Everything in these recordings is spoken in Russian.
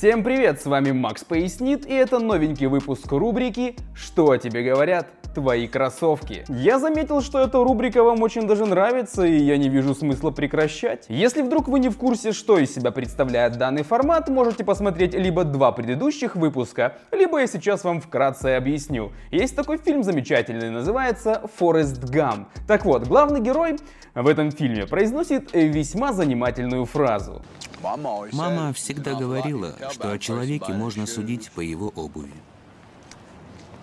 Всем привет, с вами Макс Пояснит, и это новенький выпуск рубрики «Что о тебе говорят?» твои кроссовки. Я заметил, что эта рубрика вам очень даже нравится, и я не вижу смысла прекращать. Если вдруг вы не в курсе, что из себя представляет данный формат, можете посмотреть либо два предыдущих выпуска, либо я сейчас вам вкратце объясню. Есть такой фильм замечательный, называется «Форест Гам». Так вот, главный герой в этом фильме произносит весьма занимательную фразу. Мама всегда говорила, что о человеке можно судить по его обуви.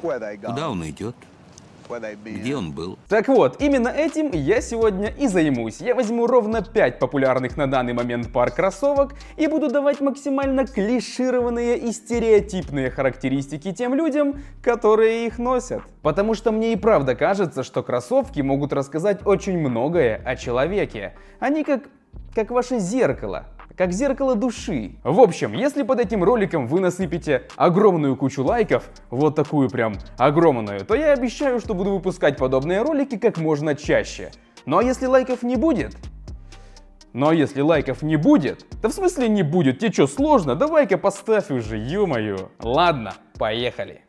Куда он идет, где он был? Так вот, именно этим я сегодня и займусь. Я возьму ровно 5 популярных на данный момент пар кроссовок и буду давать максимально клишированные и стереотипные характеристики тем людям, которые их носят. Потому что мне и правда кажется, что кроссовки могут рассказать очень многое о человеке. Они как, как ваше зеркало как зеркало души. В общем, если под этим роликом вы насыпете огромную кучу лайков, вот такую прям огромную, то я обещаю, что буду выпускать подобные ролики как можно чаще. Ну а если лайков не будет, но ну, а если лайков не будет, да в смысле не будет, тебе что сложно, давай-ка поставь уже, ё-моё. Ладно, поехали.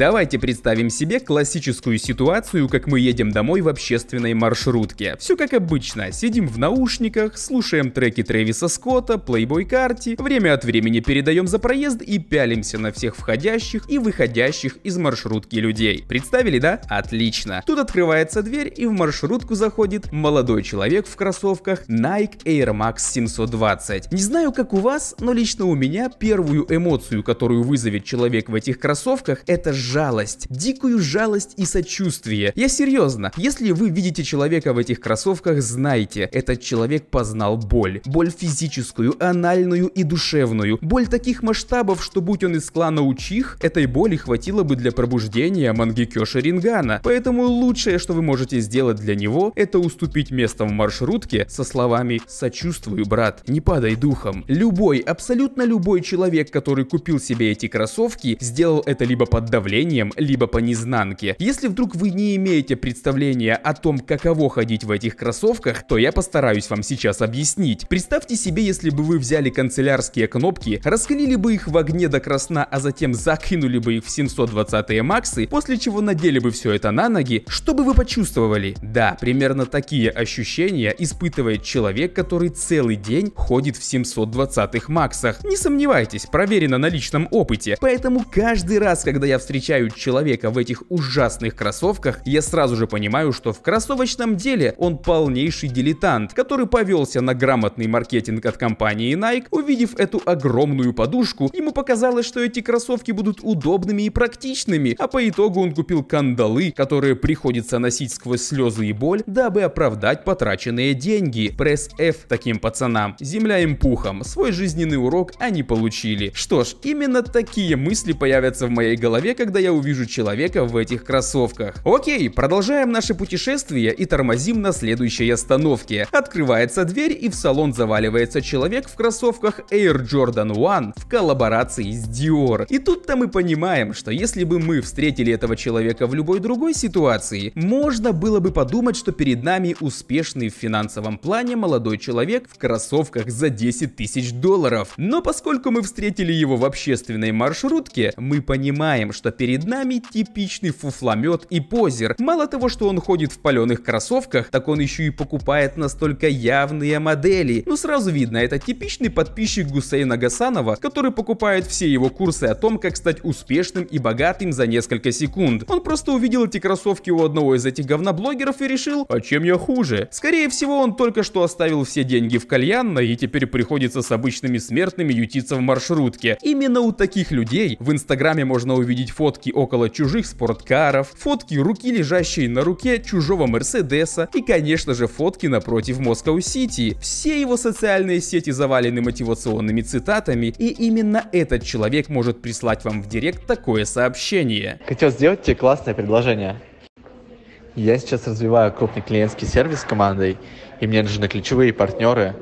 Давайте представим себе классическую ситуацию, как мы едем домой в общественной маршрутке. Все как обычно, сидим в наушниках, слушаем треки Трэвиса Скотта, Playboy Карти, время от времени передаем за проезд и пялимся на всех входящих и выходящих из маршрутки людей. Представили, да? Отлично. Тут открывается дверь и в маршрутку заходит молодой человек в кроссовках Nike Air Max 720. Не знаю, как у вас, но лично у меня первую эмоцию, которую вызовет человек в этих кроссовках, это жжение жалость, дикую жалость и сочувствие. Я серьезно, если вы видите человека в этих кроссовках, знайте, этот человек познал боль. Боль физическую, анальную и душевную. Боль таких масштабов, что будь он из клана Учих, этой боли хватило бы для пробуждения Мангекё Шарингана. Поэтому лучшее, что вы можете сделать для него, это уступить место в маршрутке со словами «Сочувствую, брат, не падай духом». Любой, абсолютно любой человек, который купил себе эти кроссовки, сделал это либо под давлением, направлениям, либо по незнанке. Если вдруг вы не имеете представления о том, каково ходить в этих кроссовках, то я постараюсь вам сейчас объяснить. Представьте себе, если бы вы взяли канцелярские кнопки, раскалили бы их в огне до красна, а затем закинули бы их в 720 максы, после чего надели бы все это на ноги, что бы вы почувствовали? Да, примерно такие ощущения испытывает человек, который целый день ходит в 720 максах. Не сомневайтесь, проверено на личном опыте. Поэтому каждый раз, когда я встречаю встречаю человека в этих ужасных кроссовках, я сразу же понимаю, что в кроссовочном деле он полнейший дилетант, который повелся на грамотный маркетинг от компании Nike, увидев эту огромную подушку, ему показалось, что эти кроссовки будут удобными и практичными, а по итогу он купил кандалы, которые приходится носить сквозь слезы и боль, дабы оправдать потраченные деньги. Пресс F таким пацанам. Земля им пухом. Свой жизненный урок они получили. Что ж, именно такие мысли появятся в моей голове, когда когда я увижу человека в этих кроссовках. Окей, продолжаем наше путешествие и тормозим на следующей остановке. Открывается дверь и в салон заваливается человек в кроссовках Air Jordan One в коллаборации с Dior. И тут-то мы понимаем, что если бы мы встретили этого человека в любой другой ситуации, можно было бы подумать, что перед нами успешный в финансовом плане молодой человек в кроссовках за 10 тысяч долларов. Но поскольку мы встретили его в общественной маршрутке, мы понимаем, что перед нами типичный фуфломет и позер. Мало того, что он ходит в паленых кроссовках, так он еще и покупает настолько явные модели. Но ну, сразу видно, это типичный подписчик Гусейна Гасанова, который покупает все его курсы о том, как стать успешным и богатым за несколько секунд. Он просто увидел эти кроссовки у одного из этих говноблогеров и решил, а чем я хуже? Скорее всего, он только что оставил все деньги в кальянной и теперь приходится с обычными смертными ютиться в маршрутке. Именно у таких людей в инстаграме можно увидеть фото фотки около чужих спорткаров, фотки руки, лежащей на руке чужого Мерседеса и, конечно же, фотки напротив Москва-Сити. Все его социальные сети завалены мотивационными цитатами, и именно этот человек может прислать вам в директ такое сообщение. Хотел сделать тебе классное предложение. Я сейчас развиваю крупный клиентский сервис с командой, и мне нужны ключевые партнеры,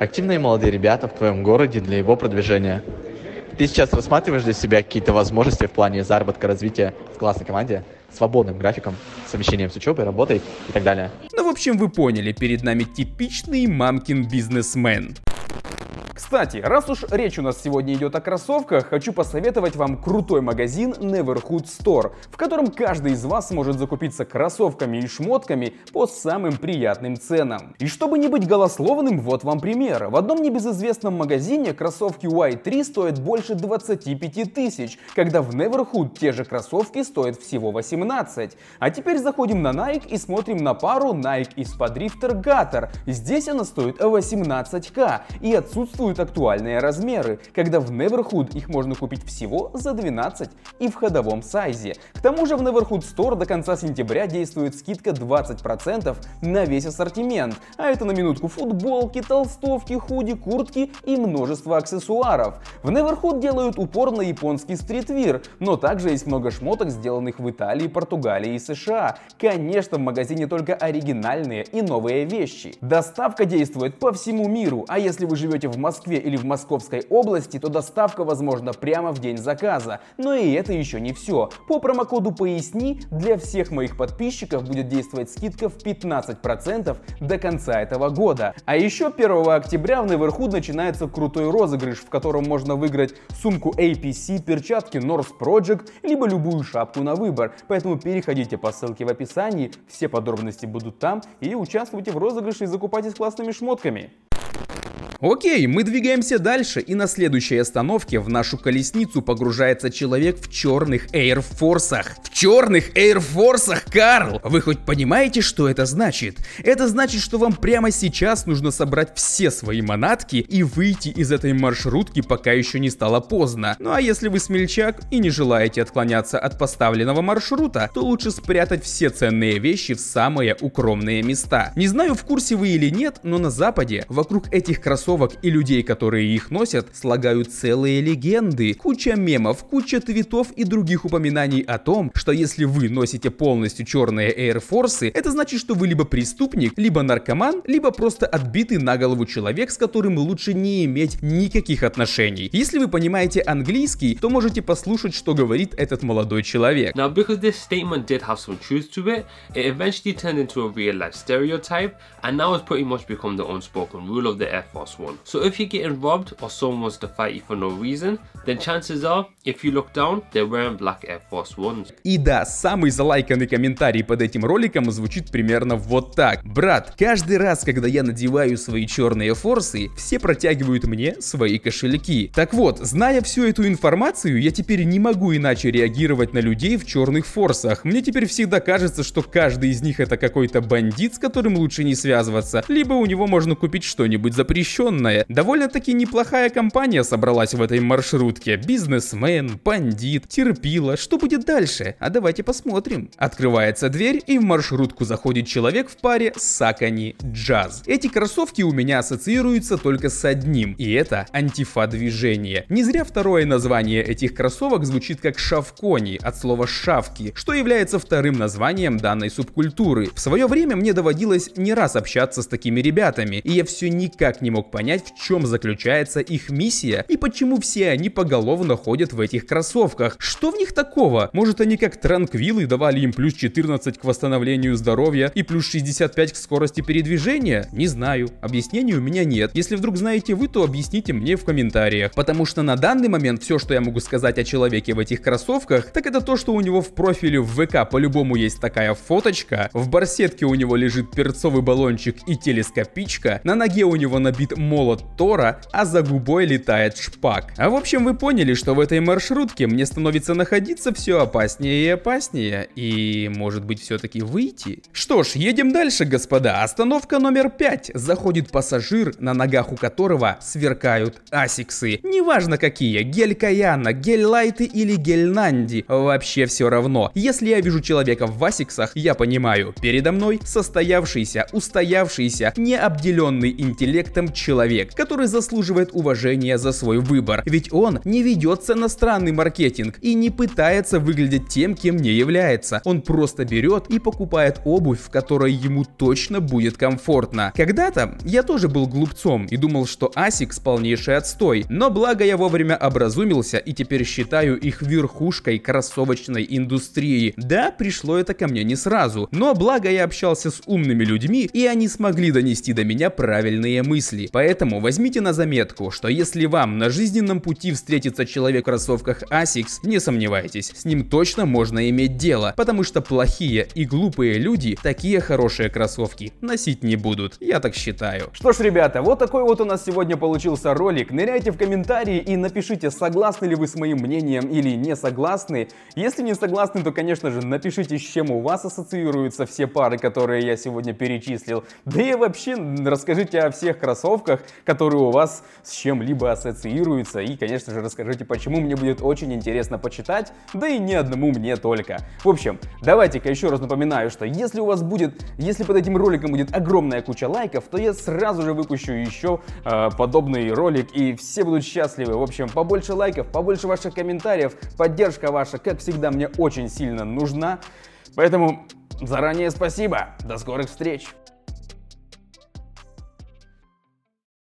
активные молодые ребята в твоем городе для его продвижения. Ты сейчас рассматриваешь для себя какие-то возможности в плане заработка, развития в классной команде? свободным графиком, совмещением с учебой, работой и так далее. Ну, в общем, вы поняли, перед нами типичный мамкин бизнесмен. Кстати, раз уж речь у нас сегодня идет о кроссовках, хочу посоветовать вам крутой магазин Neverhood Store, в котором каждый из вас сможет закупиться кроссовками и шмотками по самым приятным ценам. И чтобы не быть голословным, вот вам пример. В одном небезызвестном магазине кроссовки Y3 стоят больше 25 тысяч, когда в Neverhood те же кроссовки стоят всего 18. А теперь заходим на Nike и смотрим на пару Nike из-под Gator. Здесь она стоит 18к и отсутствует актуальные размеры, когда в Neverhood их можно купить всего за 12 и в ходовом сайзе. К тому же в Neverhood Store до конца сентября действует скидка 20% на весь ассортимент, а это на минутку футболки, толстовки, худи, куртки и множество аксессуаров. В Neverhood делают упор на японский стритвир, но также есть много шмоток, сделанных в Италии, Португалии и США. Конечно, в магазине только оригинальные и новые вещи. Доставка действует по всему миру, а если вы живете в Москве Москве или в Московской области, то доставка возможна прямо в день заказа. Но и это еще не все. По промокоду «Поясни» для всех моих подписчиков будет действовать скидка в 15% до конца этого года. А еще 1 октября в Неверхуд начинается крутой розыгрыш, в котором можно выиграть сумку APC, перчатки North Project, либо любую шапку на выбор. Поэтому переходите по ссылке в описании, все подробности будут там, и участвуйте в розыгрыше и закупайтесь классными шмотками. Окей, мы двигаемся дальше, и на следующей остановке в нашу колесницу погружается человек в черных эйрфорсах. В черных эйрфорсах, Карл! Вы хоть понимаете, что это значит? Это значит, что вам прямо сейчас нужно собрать все свои манатки и выйти из этой маршрутки, пока еще не стало поздно. Ну а если вы смельчак и не желаете отклоняться от поставленного маршрута, то лучше спрятать все ценные вещи в самые укромные места. Не знаю, в курсе вы или нет, но на западе вокруг этих кроссовок кроссовок и людей, которые их носят, слагают целые легенды, куча мемов, куча твитов и других упоминаний о том, что если вы носите полностью черные Air Force, это значит, что вы либо преступник, либо наркоман, либо просто отбитый на голову человек, с которым лучше не иметь никаких отношений. Если вы понимаете английский, то можете послушать, что говорит этот молодой человек. Now, because this statement did have some truth to it, it eventually turned into a real life stereotype, and now it's pretty much become the unspoken rule of the Air Force one. So if you're getting robbed or someone wants to fight you for no reason, then chances are, if you look down, they're wearing black Air Force Ones. И да, самый залайканный комментарий под этим роликом звучит примерно вот так. Брат, каждый раз, когда я надеваю свои черные форсы, все протягивают мне свои кошельки. Так вот, зная всю эту информацию, я теперь не могу иначе реагировать на людей в черных форсах. Мне теперь всегда кажется, что каждый из них это какой-то бандит, с которым лучше не связываться, либо у него можно купить что-нибудь запрещенное традиционная, довольно-таки неплохая компания собралась в этой маршрутке. Бизнесмен, бандит, терпила. Что будет дальше? А давайте посмотрим. Открывается дверь, и в маршрутку заходит человек в паре Сакани Джаз. Эти кроссовки у меня ассоциируются только с одним, и это антифа движение. Не зря второе название этих кроссовок звучит как шавкони, от слова шавки, что является вторым названием данной субкультуры. В свое время мне доводилось не раз общаться с такими ребятами, и я все никак не мог понять, в чем заключается их миссия и почему все они поголовно ходят в этих кроссовках. Что в них такого? Может они как транквилы давали им плюс 14 к восстановлению здоровья и плюс 65 к скорости передвижения? Не знаю, объяснений у меня нет. Если вдруг знаете вы, то объясните мне в комментариях. Потому что на данный момент все, что я могу сказать о человеке в этих кроссовках, так это то, что у него в профиле в ВК по-любому есть такая фоточка, в барсетке у него лежит перцовый баллончик и телескопичка, на ноге у него набит молот Тора, а за губой летает шпак. А в общем вы поняли, что в этой маршрутке мне становится находиться все опаснее и опаснее, и может быть все-таки выйти? Что ж, едем дальше, господа. Остановка номер 5. Заходит пассажир, на ногах у которого сверкают асиксы. Неважно какие, гель Каяна, гель Лайты или гель Нанди, вообще все равно. Если я вижу человека в асиксах, я понимаю, передо мной состоявшийся, устоявшийся, не обделенный интеллектом человек человек, который заслуживает уважения за свой выбор, ведь он не ведется на странный маркетинг и не пытается выглядеть тем, кем не является. Он просто берет и покупает обувь, в которой ему точно будет комфортно. Когда-то я тоже был глупцом и думал, что Asics полнейший отстой, но благо я вовремя образумился и теперь считаю их верхушкой кроссовочной индустрии. Да, пришло это ко мне не сразу, но благо я общался с умными людьми и они смогли донести до меня правильные мысли. Поэтому возьмите на заметку, что если вам на жизненном пути встретится человек в кроссовках ASICS, не сомневайтесь, с ним точно можно иметь дело, потому что плохие и глупые люди такие хорошие кроссовки носить не будут, я так считаю. Что ж, ребята, вот такой вот у нас сегодня получился ролик. Ныряйте в комментарии и напишите, согласны ли вы с моим мнением или не согласны. Если не согласны, то, конечно же, напишите, с чем у вас ассоциируются все пары, которые я сегодня перечислил. Да и вообще, расскажите о всех кроссовках, блоках, которые у вас с чем-либо ассоциируются. И, конечно же, расскажите, почему мне будет очень интересно почитать, да и не одному мне только. В общем, давайте-ка еще раз напоминаю, что если у вас будет, если под этим роликом будет огромная куча лайков, то я сразу же выпущу еще э, подобный ролик, и все будут счастливы. В общем, побольше лайков, побольше ваших комментариев, поддержка ваша, как всегда, мне очень сильно нужна. Поэтому заранее спасибо, до скорых встреч!